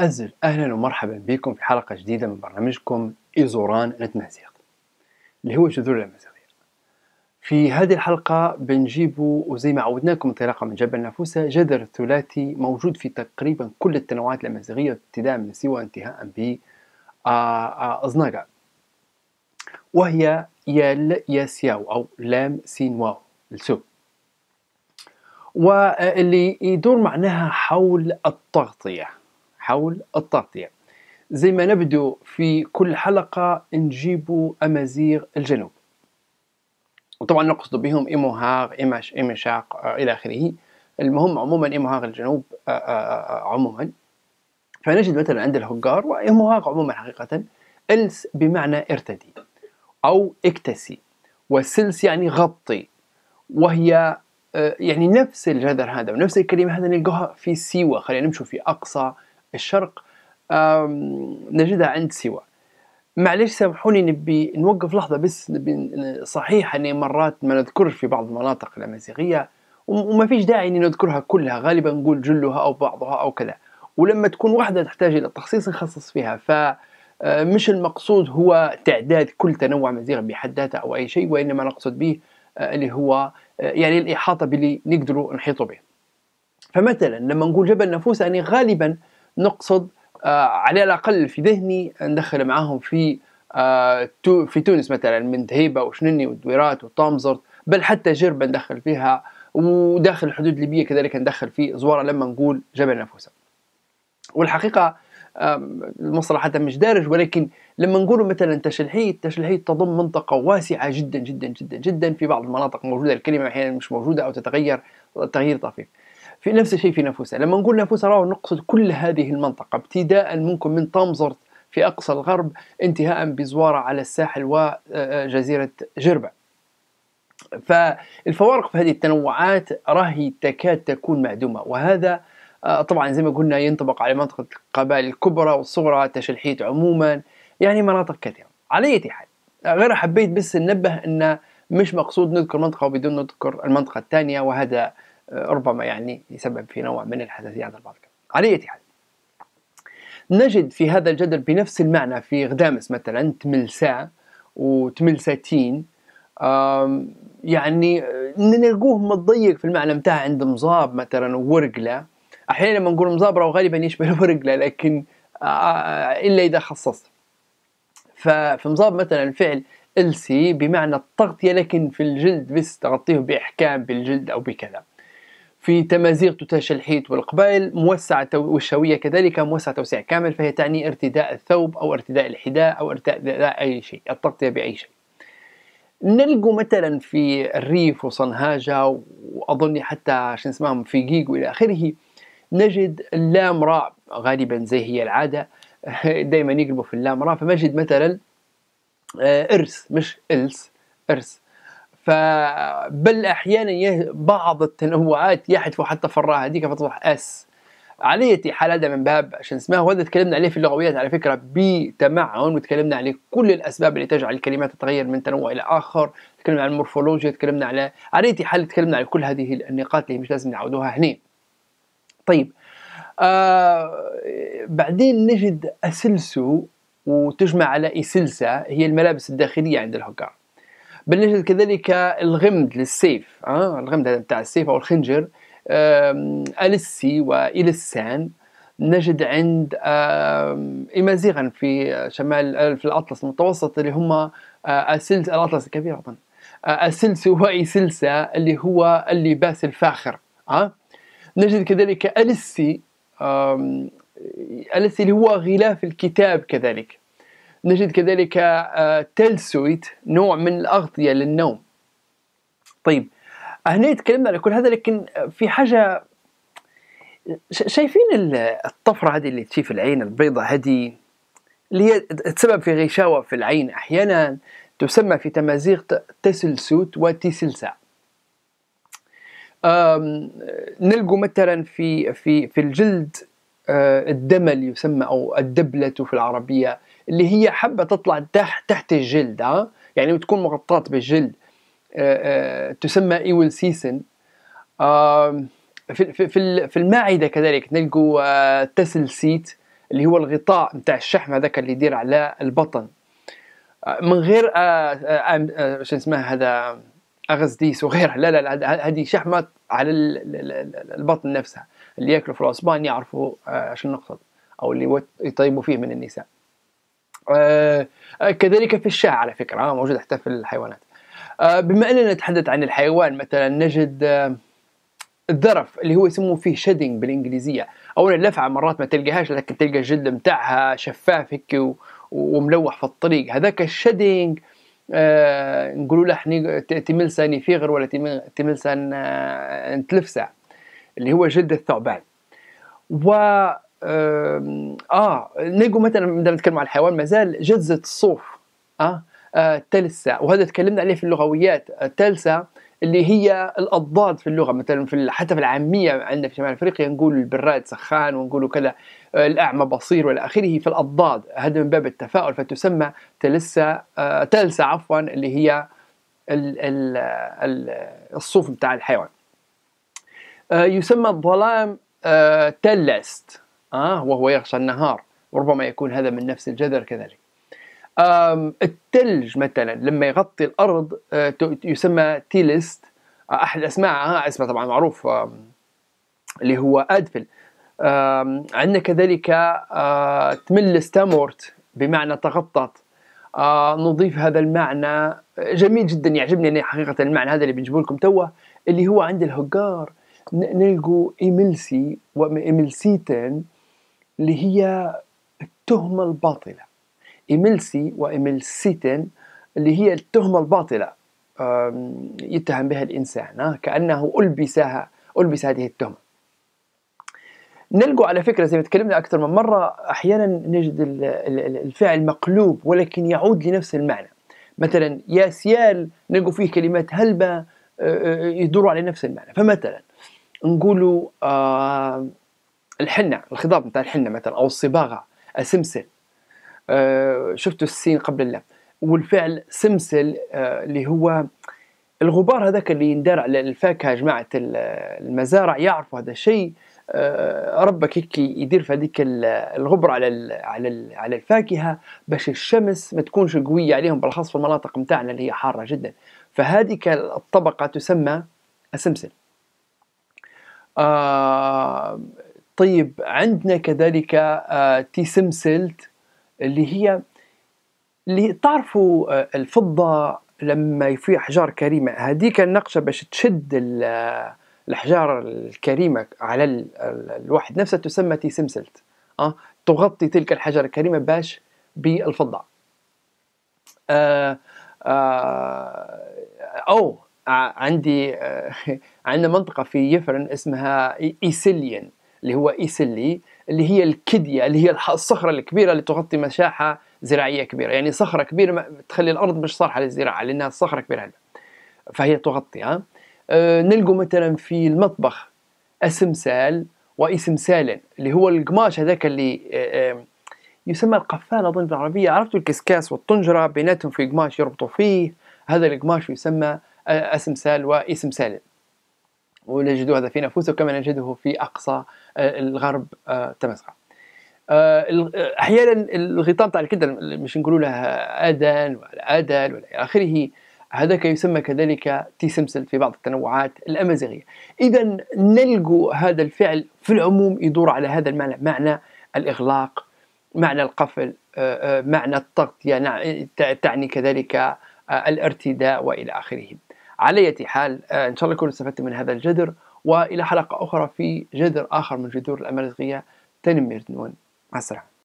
أنزل أهلا ومرحبا بكم في حلقة جديدة من برنامجكم إيزوران نتمزيق اللي هو جذور الأمازيغية في هذه الحلقة بنجيبوا وزي ما عودناكم انطلاقا من جبل نافوسة جذر ثلاثي موجود في تقريبا كل التنوعات الأمازيغية ابتداء من سوى انتهاء ب آه، آه، أزناقة وهي يال ياسياو أو لام سين واو السو واللي يدور معناها حول التغطية حول التغطية زي ما نبدو في كل حلقة نجيب أمازيغ الجنوب وطبعا نقصد بهم إموهاغ إيماش إيمشاق آه، إلى آخره المهم عموما إموهاغ الجنوب آه، آه، عموما فنجد مثلا عند الهجار وإموهاغ عموما حقيقة إلس بمعنى ارتدي أو اكتسي وسلس يعني غطي وهي يعني نفس الجذر هذا ونفس الكلمة هذا نلقاها في سيوة خلينا نمشوا في أقصى الشرق نجدها عند سوى معليش سامحوني نبي نوقف لحظه بس نبي صحيح اني مرات ما نذكرش في بعض المناطق الامازيغيه وما فيش داعي اني نذكرها كلها غالبا نقول جلها او بعضها او كذا ولما تكون واحده تحتاج الى تخصيص نخصص فيها ف آه، مش المقصود هو تعداد كل تنوع مزيغ بحد ذاته او اي شيء وانما نقصد به آه، اللي هو آه، يعني الاحاطه باللي نقدروا نحيطوا به فمثلا لما نقول جبل نافوس يعني غالبا نقصد آه، على الاقل في ذهني ندخل معاهم في آه، في تونس مثلا من تهيبه وشنني ودويرات وطامزرت بل حتى جربه ندخل فيها وداخل الحدود الليبيه كذلك ندخل في زواره لما نقول جبل نفوسه. والحقيقه المصطلح حتى مش دارج ولكن لما نقول مثلا تشلحيت تشلحيت تضم منطقه واسعه جدا جدا جدا جدا في بعض المناطق موجوده الكلمه احيانا مش موجوده او تتغير تغيير طفيف في نفس الشيء في نافوسة لما نقول نافوسة راهو نقصد كل هذه المنطقة ابتداء منكم من طامزرت في أقصى الغرب انتهاء بزوارة على الساحل وجزيرة جربة فالفوارق في هذه التنوعات راهي تكاد تكون معدومة وهذا آه، طبعا زي ما قلنا ينطبق على منطقة القبائل الكبرى والصغرى تشلحيت عموما يعني مناطق كثيرة على أي حال غير حبيت بس ننبه أن مش مقصود نذكر منطقة بدون نذكر المنطقة الثانية وهذا ربما يعني يسبب في نوع من الحساسية عند البعض على أي حال نجد في هذا الجدل بنفس المعنى في غدامس مثلا تملسا وتملساتين يعني نلقوه متضيق في المعنى متاع عند مزاب مثلا ورقلة أحيانا لما نقول مزاب راهو غالبا يشبه الورقلة لكن آه، آه، إلا إذا خصصت ففي مزاب مثلا فعل السي بمعنى التغطية لكن في الجلد بس تغطيه بإحكام بالجلد أو بكذا في تمازيغ تتاش الحيط والقبائل موسعة والشوية كذلك موسعة توسيع كامل فهي تعني ارتداء الثوب أو ارتداء الحذاء أو ارتداء أي شيء التغطية بأي شيء نلقوا مثلا في الريف وصنهاجة وأظن حتى عشان اسمهم في جيج وإلى آخره نجد اللام راء غالبا زي هي العادة دائما يقلبوا في اللام راء فنجد مثلا آه، إرس مش إلس إرس فبل احيانا بعض التنوعات يحذف حتى في الراء هذيك فتصبح اس على اية حال هذا من باب عشان اسمها وهذا تكلمنا عليه في اللغويات على فكره بتمعن وتكلمنا عليه كل الاسباب اللي تجعل الكلمات تتغير من تنوع الى اخر تكلمنا عن المورفولوجيا تكلمنا على على اية حال تكلمنا على كل هذه النقاط اللي مش لازم نعودوها هنا طيب آه بعدين نجد اسلسو وتجمع على اسلسه هي الملابس الداخليه عند الهكار بالنسبه كذلك الغمد للسيف أه؟ الغمد هذا نتاع السيف او الخنجر السي والسان نجد عند امازيغا في شمال آه، في الاطلس المتوسط اللي هما آه، السلس الاطلس الكبير اظن آه، السلس وايسلسا اللي هو اللباس الفاخر أه؟ نجد كذلك السي السي اللي هو غلاف الكتاب كذلك نجد كذلك آه، تلسويت نوع من الأغطية للنوم طيب هنا تكلمنا على كل هذا لكن آه، في حاجة آه، شايفين الطفرة هذه اللي تشي في العين البيضة هذه اللي هي تسبب في غشاوة في العين أحيانا تسمى في تمازيغ تسلسوت وتسلسع نلقوا مثلا في في في الجلد الدم اللي يسمى او الدبلة في العربية اللي هي حبة تطلع تحت تحت الجلد ها يعني بتكون مغطاه بالجلد آه، آه، تسمى ايول سيسن في في في المعده كذلك نلقوا آه، تسلسيت اللي هو الغطاء نتاع الشحم هذاك اللي يدير على البطن من غير شو اسمه هذا اغزديس وغيرها لا لا لا هذه شحمه على البطن نفسها اللي ياكلوا في الاسبان يعرفوا شنو نقصد او اللي يطيبوا فيه من النساء آه، كذلك في الشاة على فكرة آه، موجود حتى في الحيوانات آه، بما أننا نتحدث عن الحيوان مثلا نجد الذرف اللي هو يسموه فيه شيدنج بالانجليزيه اولا اللفعه مرات ما تلقاهاش لكن تلقى الجلد متاعها شفاف هيك وملوح في الطريق هذاك الشيدنج آه نقولوا له احنا تملسان يفيغر ولا تملسان تلفسه اللي هو جلد الثعبان و آه،, اه نيجو مثلا عندما نتكلم عن الحيوان مازال جزه الصوف اه, آه. تلسة وهذا تكلمنا عليه في اللغويات آه، تلسة اللي هي الاضداد في اللغه مثلا في حتى في العاميه عندنا في شمال افريقيا نقول البراد سخان ونقول كذا آه، الاعمى بصير والى اخره في الاضداد هذا من باب التفاؤل فتسمى تلسة آه تلسة عفوا اللي هي الصوف بتاع الحيوان آه يسمى الظلام آه تلست آه وهو يغشى النهار وربما يكون هذا من نفس الجذر كذلك التلج مثلا لما يغطي الأرض آه، يسمى تيلست آه، أحد آه، أسماء اسمه طبعا معروف اللي هو أدفل عندنا كذلك تمل تامورت بمعنى تغطت آه نضيف هذا المعنى جميل جدا يعجبني أنا حقيقة المعنى هذا اللي بنجيبه لكم توه اللي هو عند الهجار نلقوا إيملسي وإيملسيتين اللي هي التهمة الباطلة وإيميل سيتن اللي هي التهمة الباطلة يتهم بها الإنسان كأنه ألبسها ألبس هذه التهمة نلقوا على فكرة زي ما تكلمنا أكثر من مرة أحيانا نجد الفعل مقلوب ولكن يعود لنفس المعنى مثلا يا سيال نلقوا فيه كلمات هلبة يدور على نفس المعنى فمثلا نقولوا الحنة الخضاب نتاع الحنة مثلا أو الصباغة السمسل أه شفتوا السين قبل اللام والفعل سمسل أه اللي هو الغبار هذاك اللي يندار على الفاكهة جماعة المزارع يعرفوا هذا الشيء آه، ربك هيك يدير في هذيك الغبر على على على الفاكهه باش الشمس ما تكونش قويه عليهم بالاخص في المناطق نتاعنا اللي هي حاره جدا فهذيك الطبقه تسمى السمسل آه طيب عندنا كذلك تي آه، سمسلت اللي هي اللي تعرفوا آه، الفضة لما في أحجار كريمة هذيك النقشة باش تشد الأحجار آه، الكريمة على الواحد نفسها تسمى تي سمسلت أه؟ تغطي تلك الحجر الكريمة باش بالفضة أه أو عندي عندنا منطقة في يفرن اسمها إيسيليان e-, اللي هو إيسلي اللي هي الكدية اللي هي الصخرة الكبيرة اللي تغطي مساحة زراعية كبيرة يعني صخرة كبيرة تخلي الأرض مش صالحة للزراعة لأنها صخرة كبيرة فهي تغطيها آه، نلقوا مثلا في المطبخ أسمسال وإسمسال اللي هو القماش هذاك اللي آه، يسمى القفال أظن بالعربية عرفتوا الكسكاس والطنجرة بيناتهم في قماش يربطوا فيه هذا القماش يسمى آه، أسمسال وإسمسالا ولجدوا هذا في نفوسه كما نجده في أقصى آه، الغرب آه، تمسخة آه، احيانا الغيطان تاع الكدر مش نقولوا له اذان ولا ادل ولا اخره هذاك يسمى كذلك تي سمسل في بعض التنوعات الامازيغيه اذا نلقوا هذا الفعل في العموم يدور على هذا المعنى معنى الاغلاق معنى القفل معنى التغطيه تعني كذلك الارتداء والى اخره على اية حال آه، إن شاء الله تكونوا استفدتم من هذا الجذر وإلى حلقة أخرى في جذر آخر من جذور الأمازيغية تنمير نون مع السلامة